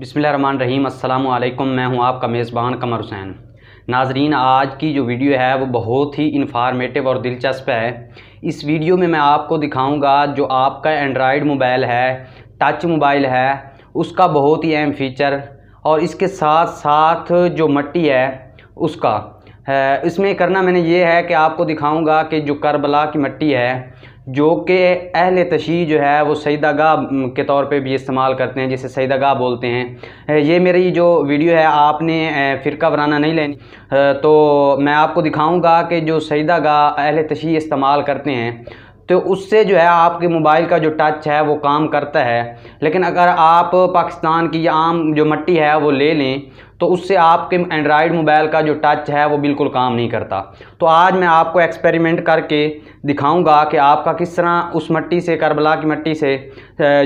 बिसमान रहीम अल्लाम मैं हूं आपका मेज़बान कमर हुसैन नाजरीन आज की जो वीडियो है वो बहुत ही इन्फार्मेटिव और दिलचस्प है इस वीडियो में मैं आपको दिखाऊंगा जो आपका एंड्राइड मोबाइल है टच मोबाइल है उसका बहुत ही अहम फीचर और इसके साथ साथ जो मट्टी है उसका इसमें करना मैंने ये है कि आपको दिखाऊंगा कि जो करबला की मिट्टी है जो कि अहल तशी जो है वो सईदागा के तौर पे भी इस्तेमाल करते हैं जिसे सईदागा बोलते हैं ये मेरी जो वीडियो है आपने फ़िरका बनाना नहीं लेनी तो मैं आपको दिखाऊंगा कि जो सईदागा अहल तशी इस्तेमाल करते हैं तो उससे जो है आपके मोबाइल का जो टच है वो काम करता है लेकिन अगर आप पाकिस्तान की आम जो मट्टी है वो ले लें तो उससे आपके एंड्रॉयड मोबाइल का जो टच है वो बिल्कुल काम नहीं करता तो आज मैं आपको एक्सपेरिमेंट करके दिखाऊंगा कि आपका किस तरह उस मिट्टी से करबला की मिट्टी से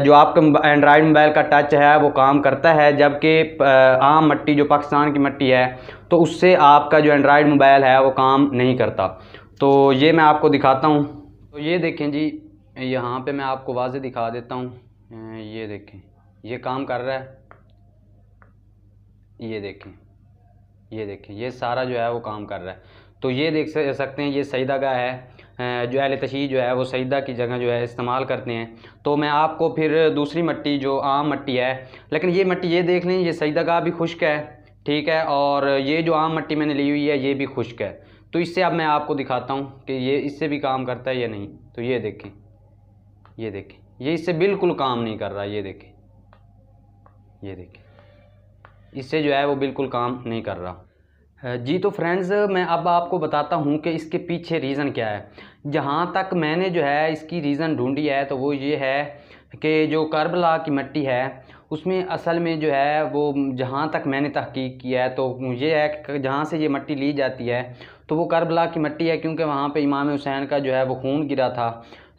जो आपका एंड्रॉयड मोबाइल का टच है वो काम करता है जबकि आम मिट्टी जो पाकिस्तान की मिट्टी है तो उससे आपका जो एंड्रॉयड मोबाइल है वो काम नहीं करता तो ये मैं आपको दिखाता हूँ तो ये देखें जी यहाँ पर मैं आपको वाजे दिखा देता हूँ ये देखें ये काम कर रहा है ये देखें ये देखें ये सारा जो है वो काम कर रहा है तो ये देख सकते हैं ये सईदा का है जो अहल तशी जो है वो सईदा की जगह जो है इस्तेमाल करते हैं तो मैं आपको फिर दूसरी मट्टी जो आम मट्टी है लेकिन ये मट्टी ये देख लें ये सईदा का भी खुश्क है ठीक है और ये जो आम मट्टी मैंने ली हुई है ये भी खुश्क है तो इससे अब मैं आपको दिखाता हूँ कि ये इससे भी काम करता है या नहीं तो ये देखें ये देखें ये इससे बिल्कुल काम नहीं कर रहा ये देखें ये देखें इससे जो है वो बिल्कुल काम नहीं कर रहा जी तो फ्रेंड्स मैं अब आपको बताता हूँ कि इसके पीछे रीज़न क्या है जहाँ तक मैंने जो है इसकी रीज़न ढूंढी है तो वो ये है कि जो करबला की मिट्टी है उसमें असल में जो है वो जहाँ तक मैंने तहकीक किया है तो ये है कि जहाँ से ये मिट्टी ली जाती है तो वो करबला की मिट्टी है क्योंकि वहाँ पे इमाम हुसैन का जो है वो खून गिरा था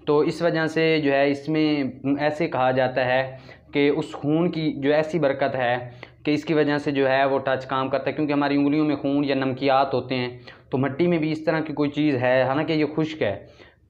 तो इस वजह से जो है इसमें ऐसे कहा जाता है कि उस खून की जो ऐसी बरकत है कि इसकी वजह से जो है वो टच काम करता है क्योंकि हमारी उंगलियों में खून या नमकियात होते हैं तो मट्टी में भी इस तरह की कोई चीज़ है हालांकि ये खुश्क है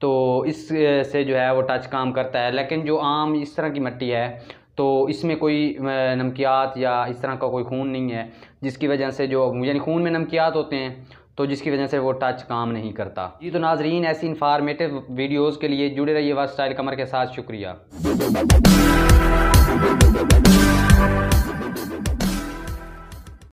तो इस से जो है वो टच काम करता है लेकिन जो आम इस तरह की मिट्टी है तो इसमें कोई नमकियात या इस तरह का कोई खून नहीं है जिसकी वजह से जो यानी खून में नमकियात होते हैं तो जिसकी वजह से वो टच काम नहीं करता जी तो नाजरीन ऐसी इन्फॉर्मेटिव वीडियोज़ के लिए जुड़े रहिए वास्ट स्टाइल कमर के साथ शुक्रिया